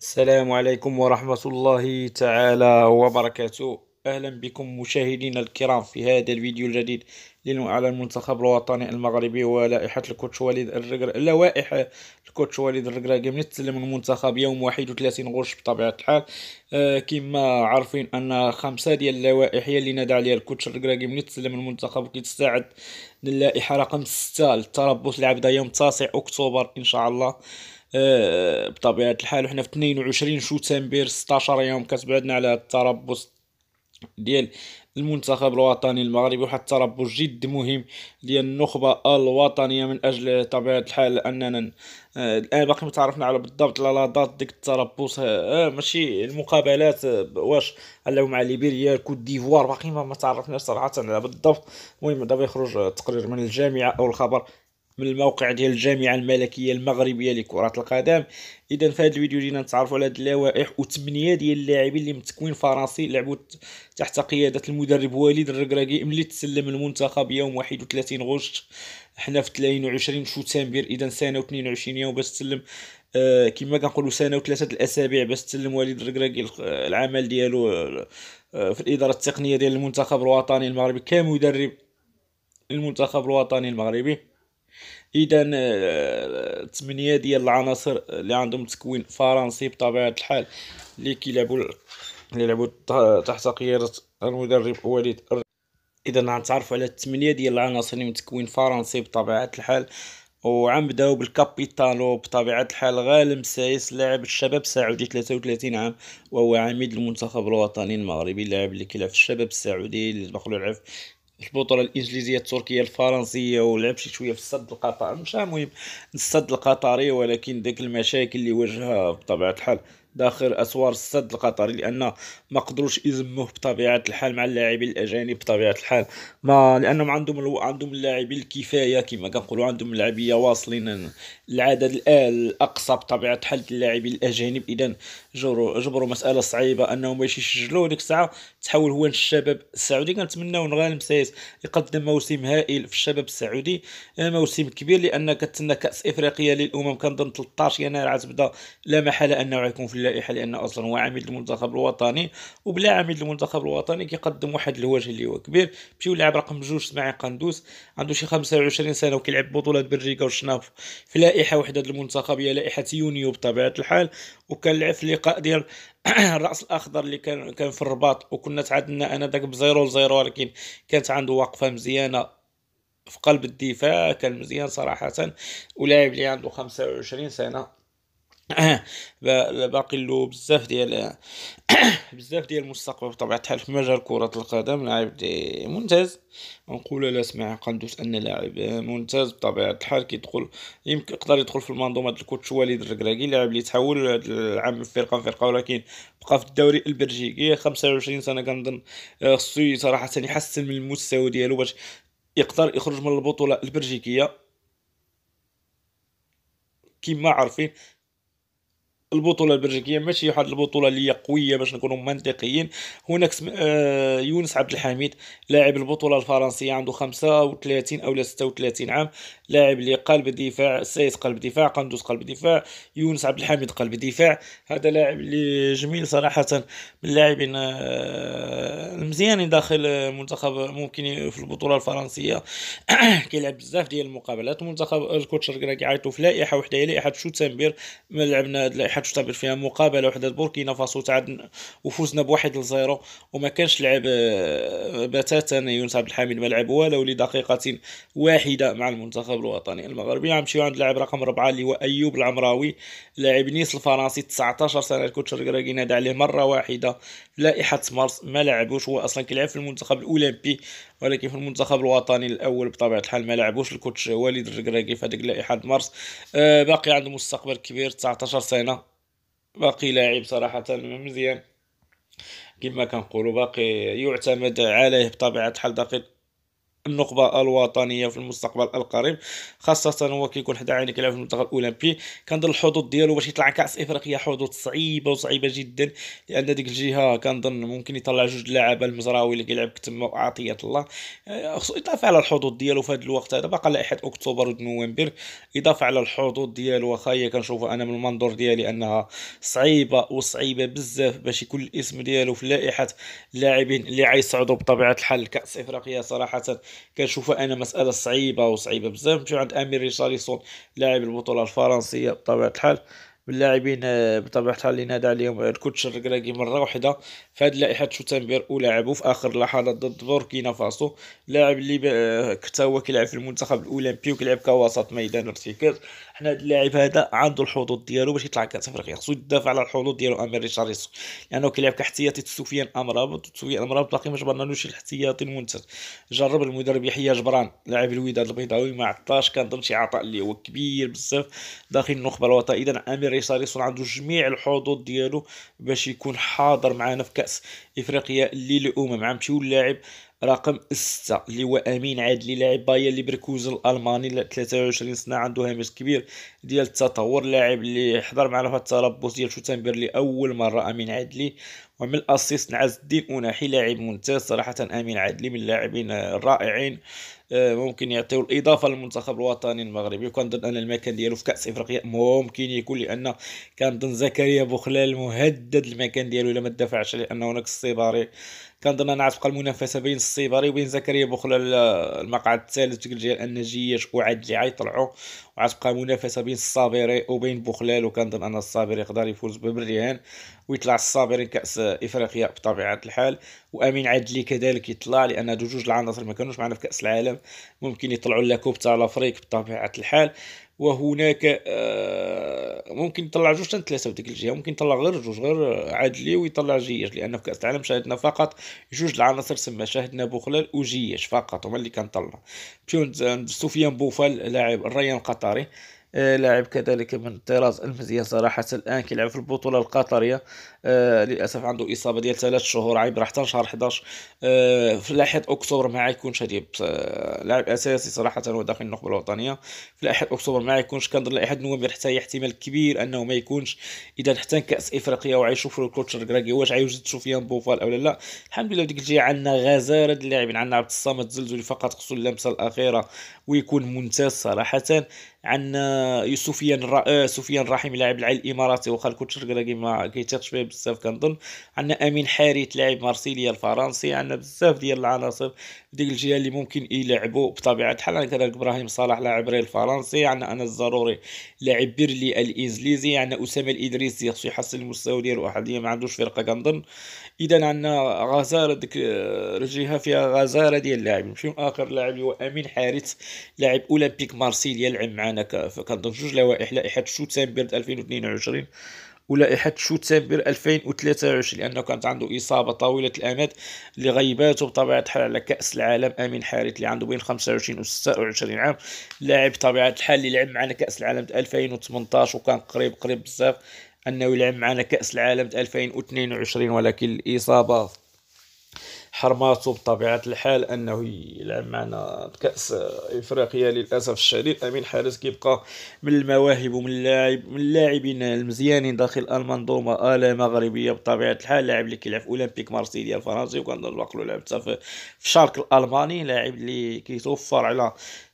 السلام عليكم ورحمة الله تعالى وبركاته أهلا بكم مشاهدينا الكرام في هذا الفيديو الجديد على المنتخب الوطني المغربي ولائحة الكوتش وليد الركراكي لوائح الكوتش وليد الركراكي من المنتخب يوم 31 غش بطبيعة الحال آه، كما عارفين أن خمسة ديال اللوائح هي اللي نادى عليها الكوتش الركراكي من المنتخب وكيتستعد للائحة رقم 6 للتربص لعبدة يوم 9 أكتوبر إن شاء الله آه، بطبيعه الحال وحنا في 22 شتنبر 16 يوم كتبعدنا على التربص ديال المنتخب الوطني المغربي واحد التربص جد مهم ديال النخبه الوطنيه من اجل طبيعه الحال اننا آه، الان باقي ما تعرفنا على بالضبط لا دات ديك التربص آه، ماشي المقابلات واش علاو مع ليبيريا كوت ديفوار باقي ما تعرفناش صراحه على بالضبط المهم دابا يخرج تقرير من الجامعه او الخبر من الموقع ديال الجامعه الملكيه المغربيه لكره القدم اذا في هذا الفيديو جينا نتعرفوا على هذه اللوائح وثمانيه ديال اللاعبين اللي من تكوين فرنسي لعبوا تحت قياده المدرب وليد الركراكي ملي تسلم المنتخب يوم 31 غشت حنا في 23 شتنبر اذا سنه و22 يوم باش تسلم آه كما كنقولوا سنه وثلاثه الاسابيع باش تسلم وليد الركراكي العمل ديالو آه، في الاداره التقنيه ديال المنتخب الوطني المغربي كمدرب للمنتخب الوطني المغربي اذا آه، ثمانيه ديال العناصر اللي عندهم تكوين فرنسي بطبيعه الحال اللي كيلعبوا اللي لعبوا تحت قياده المدرب وليد اذا غنتعرفوا على الثمانيه ديال العناصر اللي متكوين فرنسي بطبيعه الحال وعنبداو بالكابيتانو بطبيعة الحال غالم سايس لاعب الشباب السعودي 33 عام وهو عميد المنتخب الوطني المغربي اللاعب اللي كيلعب في الشباب السعودي اللي دخلوا يلعب البطوله الانجليزيه التركيه الفرنسيه ولعب شي شويه في الصد القطري مش مهم الصد القطري ولكن ديك المشاكل اللي واجهها بطبيعه الحال داخل اسوار السد القطري لان ما قدروش يزموه بطبيعه الحال مع اللاعبين الاجانب بطبيعه الحال ما لانهم عندهم الو... عندهم اللاعبين الكفايه كما كنقولوا عندهم اللاعبيه واصلين العدد الاقصى بطبيعه الحال اللاعبين الاجانب اذا جبروا جبروا مساله صعيبه انهم باش يسجلوا ديك الساعه تحول هو الشباب السعودي كنتمناو غانم سايس يقدم موسم هائل في الشباب السعودي آه، موسم كبير لان كتسنى كاس افريقيا للامم كنظن 13 يناير عتبدا لا محاله انه يكون في اللائحه لانه اصلا هو عميد المنتخب الوطني وبلا عميد المنتخب الوطني كيقدم واحد الوجه اللي هو كبير مشيو لاعب رقم جوج اسماعيل قندوس عنده شي 25 سنه وكيلعب بطولة بلجيكا وشناف في لائحه وحده المنتخب هي لائحه يونيو بطبيعه الحال لعب في اللقاء ديال الراس الاخضر اللي كان كان في الرباط وكنا تعادلنا انا داك بزيرو لزيرو ولكن كانت عنده وقفه مزيانه في قلب الدفاع كان مزيان صراحه ولاعب اللي عنده 25 سنه باقي له بزاف ديال بزاف ديال المستقبل بطبيعه الحال في مجال كره القدم لاعب ممتاز نقول لا سمع قندوس ان لاعب ممتاز بطبيعه الحال كيدخل يمكن يقدر يدخل في المنظومه ديال الكوتش وليد الركراكي لاعب اللي تحول العام من فرقه فرقه ولكن بقى في الدوري البلجيكي 25 سنه كنظن آه، خصو صراحه يحسن من المستوى ديالو باش يقدر يخرج من البطوله البلجيكيه كما عارفين البطوله البلجيكيه ماشي واحد البطوله اللي هي قويه باش نكونوا منطقيين هناك آه، يونس عبد الحميد لاعب البطوله الفرنسيه عنده 35 او 36 عام لاعب اللي قلب دفاع سايس قلب دفاع قندوز قلب دفاع يونس عبد الحميد قلب دفاع هذا لاعب اللي جميل صراحه من اللاعبين المزيانين آه، داخل منتخب ممكن في البطوله الفرنسيه كيلعب بزاف ديال المقابلات منتخب الكوتش راه كيعيطوا في لائحه وحده هي لائحه شو ملعبنا ما لعبنا هاد اللائحه حتعتبر فيها مقابله وحده بوركينا فاسو تعاد وفوزنا بواحد لزيرو وما كانش لعب آه، بتاتا يونس عبد الحميد ما لعب والو لدقيقه واحده مع المنتخب الوطني المغربي غنمشيو عند اللاعب رقم ربعه اللي هو ايوب العمراوي لاعب نيس الفرنسي 19 سنه الكوتش الكراكي نادى عليه مره واحده لائحه مارس ما لعبوش هو اصلا كيلعب في المنتخب الاولمبي ولكن في المنتخب الوطني الاول بطبيعه الحال ما لعبوش الكوتش وليد الركراكي في هذيك د مارس آه، باقي عنده مستقبل كبير 19 سنه باقي لاعب صراحه مزيان كما كنقولوا باقي يعتمد عليه بطبيعه الحال دقيق النخبه الوطنيه في المستقبل القريب خاصه هو كيكون حدا عينك كيلعب في المنتخب الاولمبي كنظن الحظوظ ديالو باش يطلع كاس افريقيا حظوظ صعيبه وصعيبه جدا لان ديك الجهه كنظن ممكن يطلع جوج اللعابه المزراوي اللي كيلعب تما وعطيه الله آه، خصو يطلع على الحظوظ ديالو في هذا الوقت هذا باقي لائحه اكتوبر ونوفمبر اضافه على الحظوظ ديالو واخا كنشوفها انا من المنظور ديالي انها صعيبه وصعيبه بزاف باش يكون الاسم ديالو في لائحه اللاعبين اللي عايصعدوا بطبيعه الحال كاس افريقيا صراحه كنشوفها انا مساله صعيبه وصعيبه بزاف نمشيو عند امير ريشاليسون لاعب البطوله الفرنسيه بطبيعه الحال واللاعبين آه، بطبيعه الحال اللي نادى عليهم الكوتش الركراكي مره واحده في هذه لائحه شوتنبير ولعبوا في اخر لحظات ضد بوركينا فاسو اللاعب اللي حتى آه، هو كيلعب في المنتخب الاولمبي وكيلعب كوسط ميدان ارتكاز حنا هذا اللاعب هذا عنده الحظوظ ديالو باش يطلع كاس افريقيا خصو يدافع على الحظوظ ديالو امير ريشاريسو لانه يعني كيلعب كاحتياطي سفيان امرابط سفيان امرابط باقي ما جبرنالوش الاحتياطي المنتج جرب المدرب يحيى جبران لاعب الوداد البيضاوي ما عطاش ضمن شي عطاء اللي هو كبير بزاف داخل النخبه الوطنيه اذا امير صار يصل عنده جميع الحظوظ ديالو باش يكون حاضر معنا في كاس افريقيا للامم عم تيول لاعب رقم 6 اللي هو امين عادلي لاعب بايرن ليفركوزن الالماني 23 سنه عنده هامش كبير ديال التطور لاعب اللي حضر معنا في التربص ديال شوتنبر لاول مره امين عادلي ومن الاسيست نعز الدين اوناحي لاعب ممتاز صراحه امين عادلي من اللاعبين الرائعين آه، ممكن يعطيو الاضافه للمنتخب الوطني المغربي وكنظن ان المكان ديالو في كاس افريقيا ممكن يكون لان كنظن زكريا بوخلال مهدد المكان ديالو الا ما دافعش لان هناك السيباري كنظن انها تبقى المنافسه بين السيباري وبين زكريا بوخلال آه، المقعد الثالث ديال النجيش وعادلي عيطلعوا وغتبقى منافسه بين الصابري وبين بوخلال وكنظن ان الصابري يقدر يفوز ببرليان ويطلع الصابري كاس افريقيا بطبيعه الحال وامين عدلي كذلك يطلع لان هادو جوج العناصر ما كانوش معنا في كاس العالم ممكن يطلعوا لا كوب تاع لافريك بطبيعه الحال وهناك آه، ممكن يطلع جوج حتى ثلاثه وديك الجهه ممكن يطلع غير جوج غير عادلي ويطلع جياش لان في كاس العالم شاهدنا فقط جوج العناصر سما شاهدنا بوخلال وجياش فقط هما اللي كنطلع مشيو سفيان بوفال لاعب الريان القطري آه، لاعب كذلك من الطراز المزيان صراحة الآن كيلعب في البطولة القطرية آه، للاسف عنده اصابه ديال ثلاث شهور عيب راح تنشهر 11 آه في لائحه اكتوبر ما غيكونش هذه آه لاعب اساسي صراحه هو داخل النخبه الوطنيه في لائحه اكتوبر ما غيكونش كنظن لائحه نوفمبر حتى هي احتمال كبير انه ما يكونش اذا حتى كاس افريقيا وعيشوف الكوتش الكراكي واش تشوف يان بوفال او لا لا الحمد لله ديك الجهه عندنا غزاره ديال اللاعبين عندنا عبد الصمد زلزلي فقط خصو اللمسه الاخيره ويكون ممتاز صراحه عندنا آه، سفيان سفيان الرحيم لاعب العيل الاماراتي واخا الكوتش الكراكي ما كيتيقش به بزاف كنظن عندنا امين حارث لاعب مارسيليا الفرنسي عندنا بزاف ديال العناصر ديك الجهه اللي ممكن يلعبوا بطبيعه الحال كذلك ابراهيم صلاح لاعب ريال الفرنسي عندنا انا الضروري لاعب بيرلي الانجليزي عندنا اسامه الادريسي خصو يحسن المستوى ديالو احديا ما عندوش فرقه كنظن اذا عندنا غزاره ديك الجهه فيها غزاره ديال اللاعبين نمشيو اخر لاعب هو امين حارث لاعب اولمبيك مارسيليا لعب معنا كنظن جوج لوائح لائحه شوتسامبيرد 2022 ولائحة شتنبر 2023 لأنه كانت عنده إصابة طويلة الأمد اللي غيباته بطبيعة الحال على كأس العالم أمين حارث اللي عنده بين 25 و 26 عام لاعب بطبيعة الحال اللي لعب معنا كأس العالم 2018 وكان قريب قريب بزاف أنه يلعب معنا كأس العالم 2022 ولكن الإصابة حرماته بطبيعه الحال انه يلعب معنا بكاس افريقيا للاسف الشديد امين حارس كيبقى من المواهب ومن اللاعب من اللاعبين المزيانين داخل المنظومه اله مغربيه بطبيعه الحال لاعب اللي كيلعب في اولمبيك مارسيليا الفرنسي وكنظن وقت لعب حتى في الشرق الالماني لاعب اللي كيتوفر على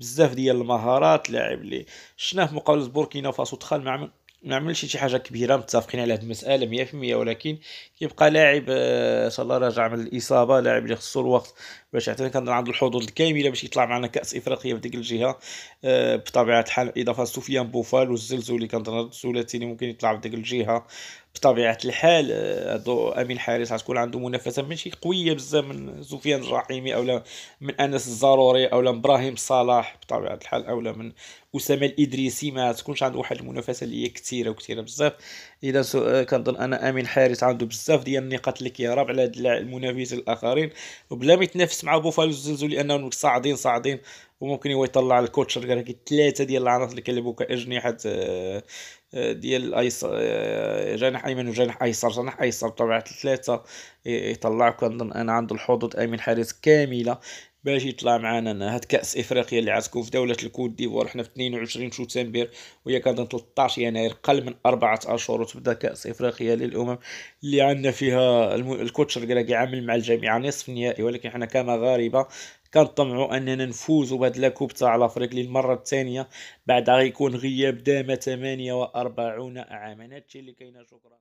بزاف ديال المهارات لاعب اللي شفناه في مقابله بوركينا فاسو دخل مع من ما عملش شي حاجه كبيره متفقين على هذه المساله 100% ولكن كيبقى لاعب آه، صلى راجع من الاصابه لاعب اللي خصو الوقت باش حتى كنظن عنده الحظوظ الكامله باش يطلع معنا كاس افريقيا في ديك الجهه آه، بطبيعه الحال اضافه سفيان بوفال والزلزولي كنظن الثلاثي اللي ممكن يطلع في ديك الجهه بطبيعه الحال آه، هادو امين حارس غتكون عنده منافسه ماشي قويه بزاف من سفيان الرحيمي اولا من انس الزروري اولا من ابراهيم صلاح بطبيعه الحال اولا من اسامه الادريسي ما تكونش عنده واحد المنافسه اللي هي كثيره وكثيره بزاف اذا آه، كنظن انا امين حارس عنده بزاف ديال النقاط اللي كيهرب على المنافسين الاخرين وبلا ما يتنافس مع بوفالو الزلزول لانهم صاعدين صاعدين وممكن هو يطلع الكوتشر قال لك ثلاثه ديال العناصر اللي كيلعبوا كاجنحه آه، ديال الايسر آه، جناح ايمن وجناح ايسر جناح ايسر طبعا ثلاثه يطلع كنظن انا عنده الحظوظ امين حارس كامله باش يطلع معنا هاد كاس افريقيا اللي عتكون في دوله الكوت ديفوار حنا في 22 سبتمبر وهي كانت 13 يناير قل من اربعه اشهر وتبدا كاس افريقيا للامم اللي عندنا فيها الكوتشر كراكي عامل مع الجامعه نصف نهائي ولكن حنا كمغاربه كنطمعوا اننا نفوزوا بهذا لاكوب تاع لافريك للمره الثانيه بعد غيكون غياب دام 48 عاما هادشي اللي كاين شكرا